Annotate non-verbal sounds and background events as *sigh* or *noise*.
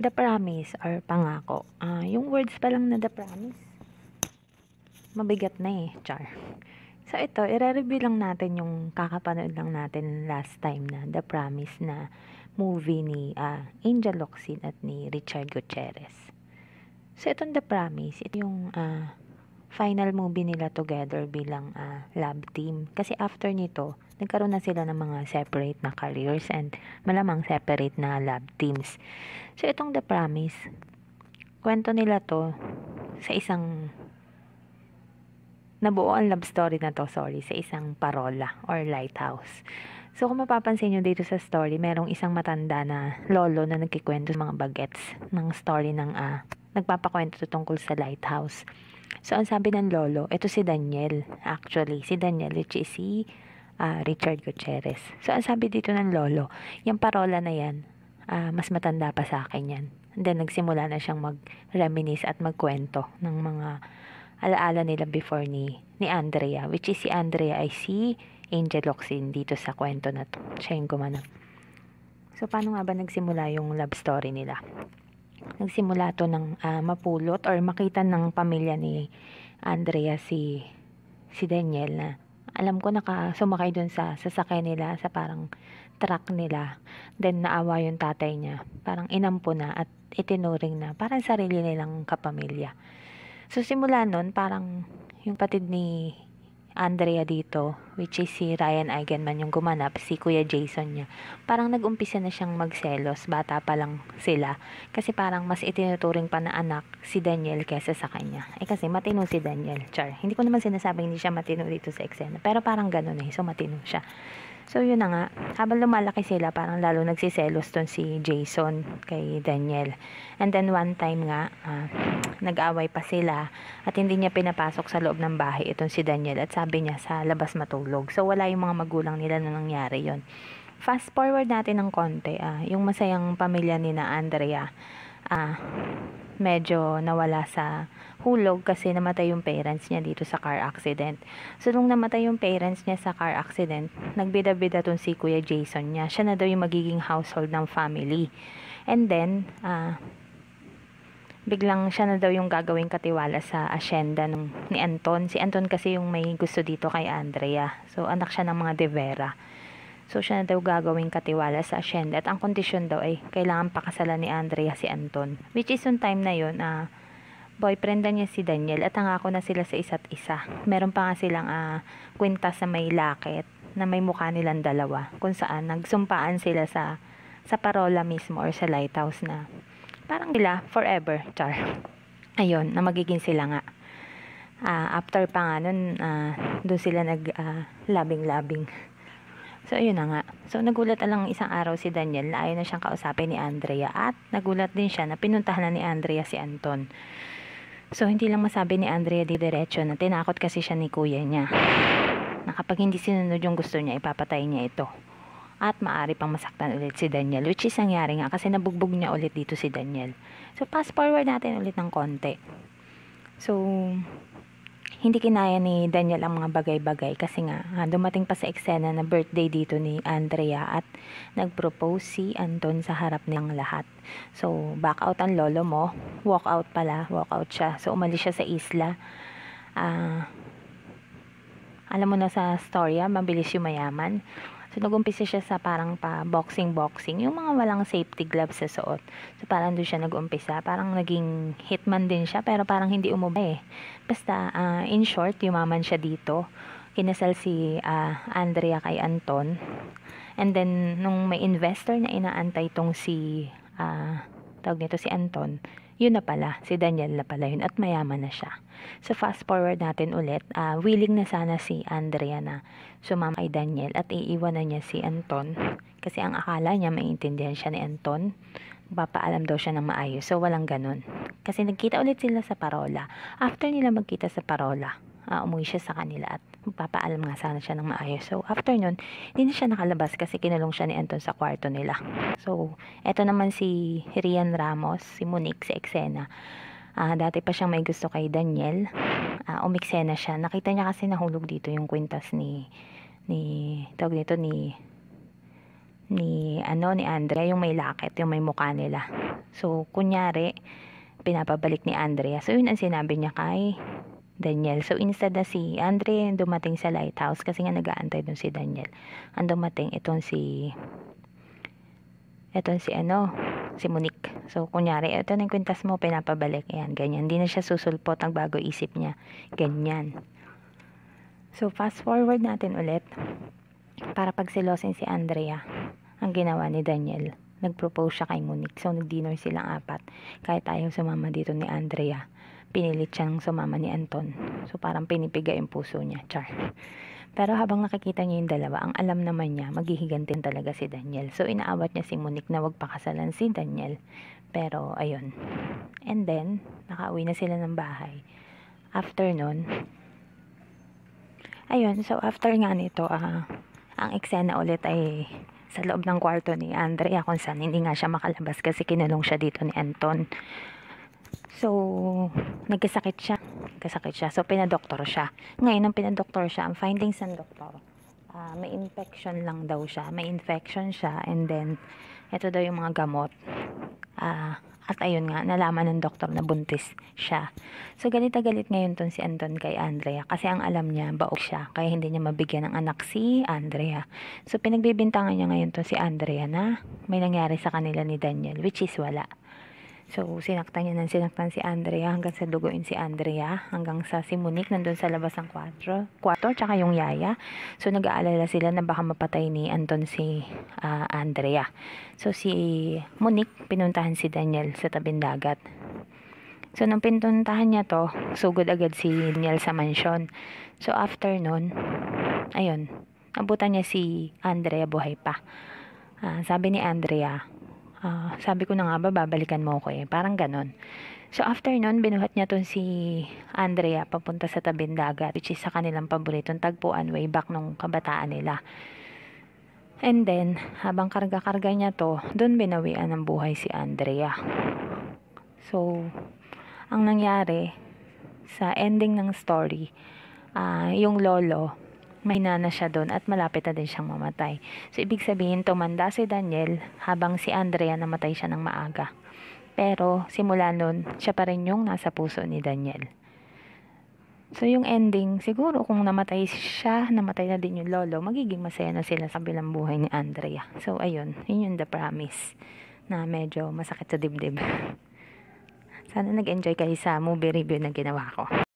the promise or pangako. Uh, yung words pa lang na the promise, mabigat na eh, char. So ito, i-review lang natin yung kakapanood lang natin last time na the promise na movie ni uh, Angel Locsin at ni Richard Gutierrez. So itong the promise, ito yung uh, final movie nila together bilang uh, lab team. Kasi after nito, nagkaroon na sila ng mga separate na careers and malamang separate na lab teams. So itong The Promise, kwento nila to sa isang nabuo ang love story na to, sorry, sa isang parola or lighthouse. So, kung mapapansin nyo dito sa story, merong isang matanda na lolo na nagkikwento sa mga bagets ng story ng, uh, nagpapakwento tungkol sa lighthouse. So, ang sabi ng lolo, ito si Daniel, actually. Si Daniel, which is si uh, Richard Gutierrez. So, ang sabi dito ng lolo, yung parola na yan, uh, mas matanda pa sa akin yan. And then, nagsimula na siyang mag-reminis at magkwento ng mga alaala nila before ni, ni Andrea, which is si Andrea ay si Angel Oxin dito sa kwento na to. Siya yung gumanap. So, paano nga ba nagsimula yung love story nila? nagsimula to ng uh, mapulot or makita ng pamilya ni Andrea si si Daniel na alam ko naka sumakay doon sa sasakyan nila sa parang truck nila then naawa yung tatay niya parang inampo na at itinuring na parang sarili nilang kapamilya so simula noon parang yung patid ni Andrea dito, which is si Ryan Eigenman yung gumanap, si Kuya Jason niya. Parang nag-umpisa na siyang magselos, bata pa lang sila. Kasi parang mas itinuturing pa na anak si Daniel kesa sa kanya. Eh kasi matino si Daniel, char. Hindi ko naman sinasabing hindi siya matino dito sa eksena, pero parang ganun eh, so matino siya. So, yun na nga. Habang lumalaki sila, parang lalo nagsiselos ton si Jason kay Daniel. And then, one time nga, uh, nag-away pa sila at hindi niya pinapasok sa loob ng bahay itong si Daniel at sabi niya sa labas matulog. So, wala yung mga magulang nila na nangyari yon Fast forward natin ng konti, uh, yung masayang pamilya ni na Andrea ah, medyo nawala sa hulog kasi namatay yung parents niya dito sa car accident. So, nung namatay yung parents niya sa car accident, nagbida-bida tong si Kuya Jason niya. Siya na daw yung magiging household ng family. And then, ah, biglang siya na daw yung gagawing katiwala sa asyenda ng, ni Anton. Si Anton kasi yung may gusto dito kay Andrea. So, anak siya ng mga De Vera. So siya na daw gagawing katiwala sa asyenda at ang kondisyon daw ay kailangan pakasalan ni Andrea si Anton. Which is on time na yun, uh, boyfriend niya si Daniel at nangako na sila sa isa't isa. Meron pa nga silang uh, ah, kwintas na may laket na may mukha nilang dalawa kung saan nagsumpaan sila sa sa parola mismo or sa lighthouse na parang nila forever char. Ayun, na magiging sila nga. Uh, after pa nga nun, uh, doon sila nag uh, loving labing So, ayun na nga. So, nagulat alang isang araw si Daniel na ayaw na siyang kausapin ni Andrea at nagulat din siya na pinuntahan na ni Andrea si Anton. So, hindi lang masabi ni Andrea di diretso na tinakot kasi siya ni kuya niya. Na kapag hindi sinunod yung gusto niya, ipapatay niya ito. At maari pang masaktan ulit si Daniel, which is nangyari nga kasi nabugbog niya ulit dito si Daniel. So, fast forward natin ulit ng konti. So, hindi kinaya ni Daniel ang mga bagay-bagay kasi nga ha, ah, dumating pa sa eksena na birthday dito ni Andrea at nagpropose si Anton sa harap nilang lahat. So, back out ang lolo mo. Walk out pala. Walk out siya. So, umalis siya sa isla. Ah, uh, alam mo na sa storya, mabilis yung mayaman. So, nag-umpisa siya sa parang pa boxing-boxing. Yung mga walang safety gloves sa suot. So, parang doon siya nag-umpisa. Parang naging hitman din siya, pero parang hindi umuba eh. Basta, uh, in short, yumaman siya dito. Kinasal si uh, Andrea kay Anton. And then, nung may investor na inaantay tong si, uh, tawag nito si Anton, yun na pala, si Daniel na pala yun at mayaman na siya. So fast forward natin ulit, uh, willing na sana si Andrea na sumama kay Daniel at iiwanan niya si Anton kasi ang akala niya maiintindihan siya ni Anton papaalam daw siya ng maayos. So, walang ganun. Kasi nagkita ulit sila sa parola. After nila magkita sa parola, uh, umuwi siya sa kanila at magpapaalam nga sana siya ng maayos. So, after nun, hindi na siya nakalabas kasi kinulong siya ni Anton sa kwarto nila. So, eto naman si Rian Ramos, si Monique, si Exena. Uh, ah, dati pa siyang may gusto kay Daniel. Uh, umiksena siya. Nakita niya kasi nahulog dito yung kwintas ni ni tawag nito ni ni ano ni Andrea yung may laket yung may mukha nila so kunyari pinapabalik ni Andrea so yun ang sinabi niya kay Daniel. So, instead na si Andre dumating sa lighthouse kasi nga nag-aantay dun si Daniel. Ang dumating, itong si... Itong si ano, si Monique. So, kunyari, ito na yung kwintas mo, pinapabalik. Ayan, ganyan. Hindi na siya susulpot ang bago isip niya. Ganyan. So, fast forward natin ulit para pag pagsilosin si Andrea ang ginawa ni Daniel Nag-propose siya kay Monique. So, nag-dinner silang apat. Kahit ayaw sumama dito ni Andrea pinilit siyang sumama ni Anton. So parang pinipiga yung puso niya, char. Pero habang nakikita niya yung dalawa, ang alam naman niya, maghihigantin talaga si Daniel. So inaabot niya si Monique na wag pakasalan si Daniel. Pero ayun. And then, nakauwi na sila ng bahay. After nun, ayun, so after nga nito, uh, ang eksena ulit ay sa loob ng kwarto ni Andrea kung saan hindi nga siya makalabas kasi kinulong siya dito ni Anton. So, nagkasakit siya. Nagkasakit siya. So, pinadoktor siya. Ngayon, ang pinadoktor siya, ang findings ng doktor, uh, may infection lang daw siya. May infection siya. And then, ito daw yung mga gamot. Uh, at ayun nga, nalaman ng doktor na buntis siya. So, galit galit ngayon ton si Anton kay Andrea. Kasi ang alam niya, baog siya. Kaya hindi niya mabigyan ng anak si Andrea. So, pinagbibintangan niya ngayon ton si Andrea na may nangyari sa kanila ni Daniel, which is wala. So, sinaktan niya nang sinaktan si Andrea hanggang sa duguin si Andrea, hanggang sa si Monique nandun sa labas ng kwarto, kwarto tsaka yung yaya. So, nag-aalala sila na baka mapatay ni Anton si uh, Andrea. So, si Monique, pinuntahan si Daniel sa tabing dagat. So, nung pinuntahan niya to, sugod agad si Daniel sa mansyon. So, after nun, ayun, abutan niya si Andrea buhay pa. Uh, sabi ni Andrea, uh, sabi ko na nga ba, babalikan mo ko eh. Parang ganon. So, after nun, binuhat niya tong si Andrea papunta sa tabing which is sa kanilang paboritong tagpuan way back nung kabataan nila. And then, habang karga-karga niya to, doon binawian ng buhay si Andrea. So, ang nangyari, sa ending ng story, uh, yung lolo, mahina na siya doon at malapit na din siyang mamatay. So, ibig sabihin, tumanda si Daniel habang si Andrea namatay siya ng maaga. Pero, simula noon, siya pa rin yung nasa puso ni Daniel. So, yung ending, siguro kung namatay siya, namatay na din yung lolo, magiging masaya na sila sa bilang buhay ni Andrea. So, ayun, yun yung the promise na medyo masakit sa dibdib. *laughs* Sana nag-enjoy kayo sa movie review na ginawa ko.